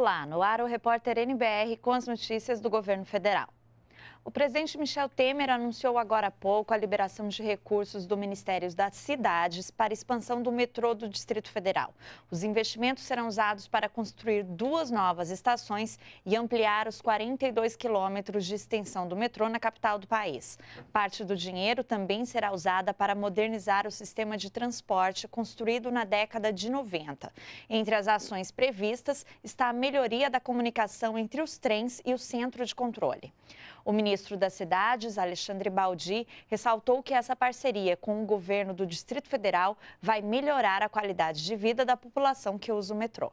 Olá, no ar o repórter NBR com as notícias do governo federal. O presidente Michel Temer anunciou agora há pouco a liberação de recursos do Ministério das Cidades para expansão do metrô do Distrito Federal. Os investimentos serão usados para construir duas novas estações e ampliar os 42 quilômetros de extensão do metrô na capital do país. Parte do dinheiro também será usada para modernizar o sistema de transporte construído na década de 90. Entre as ações previstas está a melhoria da comunicação entre os trens e o centro de controle. O ministro das Cidades, Alexandre Baldi, ressaltou que essa parceria com o governo do Distrito Federal vai melhorar a qualidade de vida da população que usa o metrô.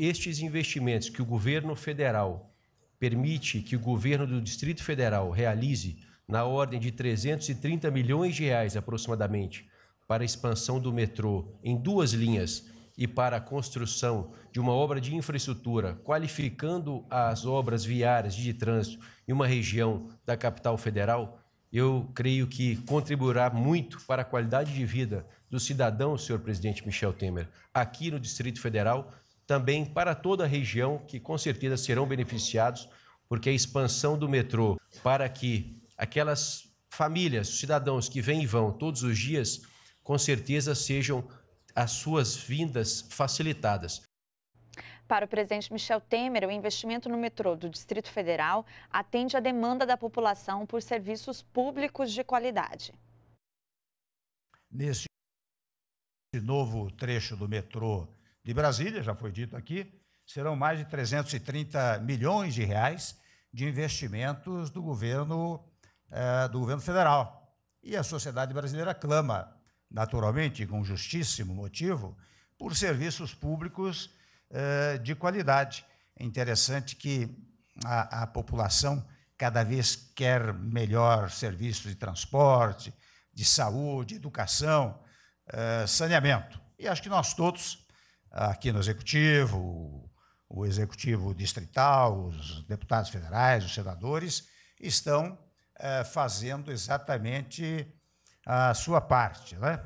Estes investimentos que o governo federal permite que o governo do Distrito Federal realize na ordem de 330 milhões de reais aproximadamente para a expansão do metrô em duas linhas e para a construção de uma obra de infraestrutura, qualificando as obras viárias de trânsito em uma região da capital federal, eu creio que contribuirá muito para a qualidade de vida do cidadão, senhor presidente Michel Temer, aqui no Distrito Federal, também para toda a região, que com certeza serão beneficiados, porque a expansão do metrô para que aquelas famílias, cidadãos que vêm e vão todos os dias, com certeza sejam as suas vindas facilitadas. Para o presidente Michel Temer, o investimento no metrô do Distrito Federal atende à demanda da população por serviços públicos de qualidade. Nesse novo trecho do metrô de Brasília, já foi dito aqui, serão mais de 330 milhões de reais de investimentos do governo, eh, do governo federal. E a sociedade brasileira clama naturalmente com justíssimo motivo, por serviços públicos eh, de qualidade. É interessante que a, a, população cada vez quer melhor serviços de transporte, de saúde, educação, eh, saneamento. E acho que nós todos, aqui no Executivo, o Executivo Distrital, os deputados federais, os senadores, estão eh, fazendo exatamente a sua parte, né?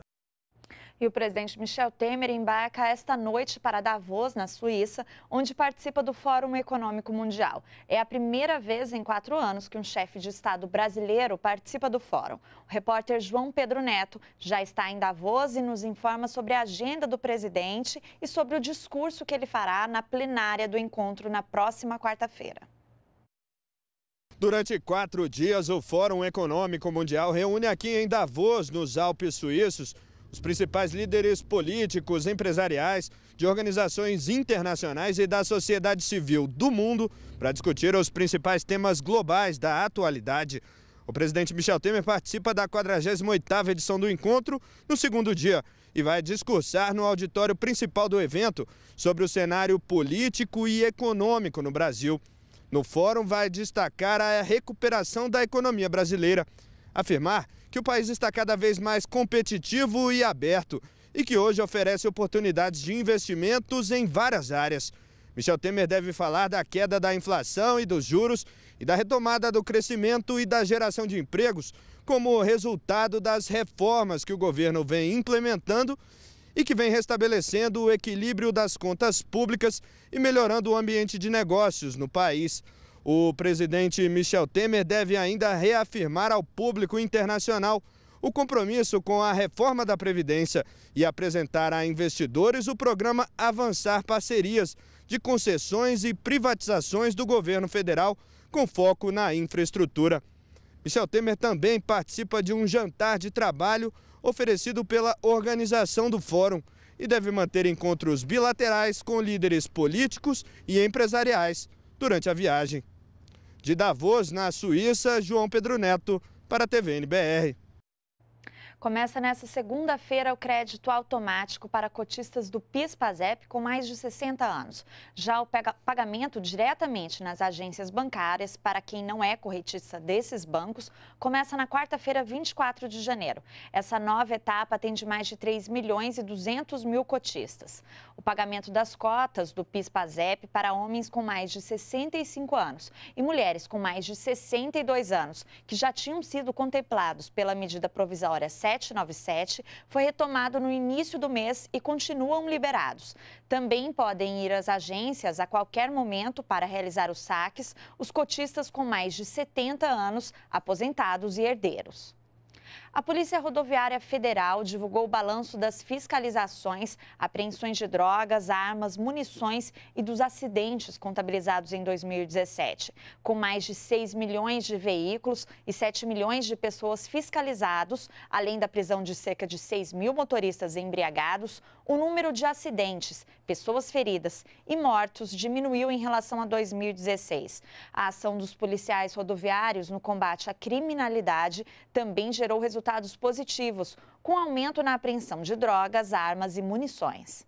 E o presidente Michel Temer embarca esta noite para Davos, na Suíça, onde participa do Fórum Econômico Mundial. É a primeira vez em quatro anos que um chefe de Estado brasileiro participa do fórum. O repórter João Pedro Neto já está em Davos e nos informa sobre a agenda do presidente e sobre o discurso que ele fará na plenária do encontro na próxima quarta-feira. Durante quatro dias, o Fórum Econômico Mundial reúne aqui em Davos, nos Alpes Suíços, os principais líderes políticos, empresariais, de organizações internacionais e da sociedade civil do mundo para discutir os principais temas globais da atualidade. O presidente Michel Temer participa da 48ª edição do encontro no segundo dia e vai discursar no auditório principal do evento sobre o cenário político e econômico no Brasil. No fórum, vai destacar a recuperação da economia brasileira, afirmar que o país está cada vez mais competitivo e aberto e que hoje oferece oportunidades de investimentos em várias áreas. Michel Temer deve falar da queda da inflação e dos juros e da retomada do crescimento e da geração de empregos como resultado das reformas que o governo vem implementando e que vem restabelecendo o equilíbrio das contas públicas e melhorando o ambiente de negócios no país. O presidente Michel Temer deve ainda reafirmar ao público internacional o compromisso com a reforma da Previdência e apresentar a investidores o programa Avançar Parcerias de concessões e privatizações do governo federal com foco na infraestrutura. Michel Temer também participa de um jantar de trabalho oferecido pela organização do Fórum e deve manter encontros bilaterais com líderes políticos e empresariais durante a viagem. De Davos, na Suíça, João Pedro Neto, para a TVNBR. Começa nesta segunda-feira o crédito automático para cotistas do PIS-PASEP com mais de 60 anos. Já o pagamento diretamente nas agências bancárias para quem não é corretista desses bancos começa na quarta-feira, 24 de janeiro. Essa nova etapa atende mais de 3 milhões e 200 mil cotistas. O pagamento das cotas do PIS-PASEP para homens com mais de 65 anos e mulheres com mais de 62 anos, que já tinham sido contemplados pela medida provisória 7 797 foi retomado no início do mês e continuam liberados. Também podem ir às agências a qualquer momento para realizar os saques os cotistas com mais de 70 anos, aposentados e herdeiros. A Polícia Rodoviária Federal divulgou o balanço das fiscalizações, apreensões de drogas, armas, munições e dos acidentes contabilizados em 2017. Com mais de 6 milhões de veículos e 7 milhões de pessoas fiscalizados, além da prisão de cerca de 6 mil motoristas embriagados, o número de acidentes, pessoas feridas e mortos diminuiu em relação a 2016. A ação dos policiais rodoviários no combate à criminalidade também gerou resultados positivos, com aumento na apreensão de drogas, armas e munições.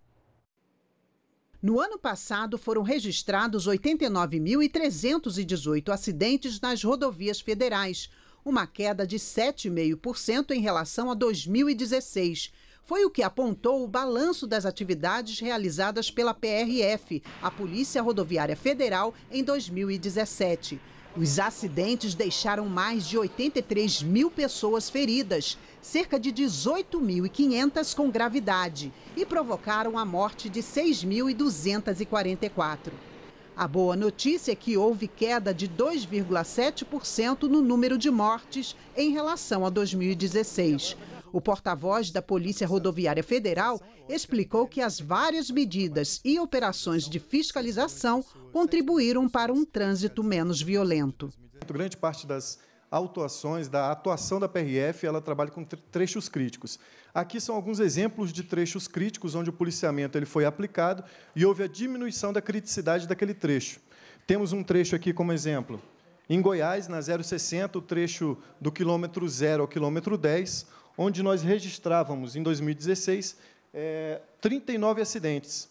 No ano passado, foram registrados 89.318 acidentes nas rodovias federais, uma queda de 7,5% em relação a 2016. Foi o que apontou o balanço das atividades realizadas pela PRF, a Polícia Rodoviária Federal, em 2017. Os acidentes deixaram mais de 83 mil pessoas feridas, cerca de 18.500 com gravidade, e provocaram a morte de 6.244. A boa notícia é que houve queda de 2,7% no número de mortes em relação a 2016. O porta-voz da Polícia Rodoviária Federal explicou que as várias medidas e operações de fiscalização contribuíram para um trânsito menos violento. Grande parte das autuações, da atuação da PRF, ela trabalha com trechos críticos. Aqui são alguns exemplos de trechos críticos onde o policiamento ele foi aplicado e houve a diminuição da criticidade daquele trecho. Temos um trecho aqui como exemplo. Em Goiás, na 060, o trecho do quilômetro 0 ao quilômetro 10, onde nós registrávamos, em 2016, é, 39 acidentes.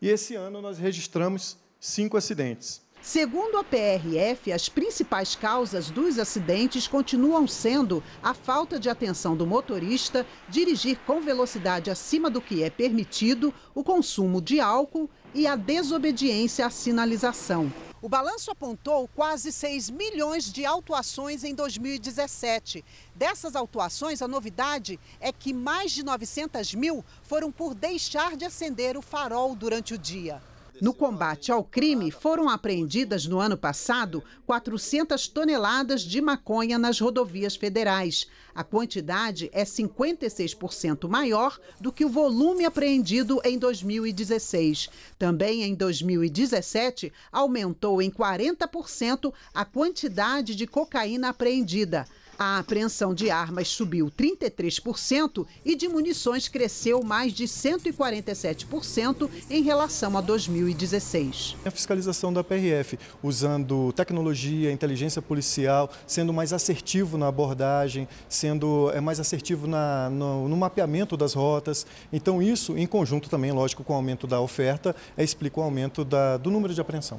E esse ano nós registramos cinco acidentes. Segundo a PRF, as principais causas dos acidentes continuam sendo a falta de atenção do motorista, dirigir com velocidade acima do que é permitido, o consumo de álcool e a desobediência à sinalização. O balanço apontou quase 6 milhões de autuações em 2017. Dessas autuações, a novidade é que mais de 900 mil foram por deixar de acender o farol durante o dia. No combate ao crime, foram apreendidas no ano passado 400 toneladas de maconha nas rodovias federais. A quantidade é 56% maior do que o volume apreendido em 2016. Também em 2017, aumentou em 40% a quantidade de cocaína apreendida. A apreensão de armas subiu 33% e de munições cresceu mais de 147% em relação a 2016. A fiscalização da PRF, usando tecnologia, inteligência policial, sendo mais assertivo na abordagem, sendo é, mais assertivo na, no, no mapeamento das rotas. Então, isso, em conjunto também, lógico, com o aumento da oferta, é, explica o aumento da, do número de apreensão.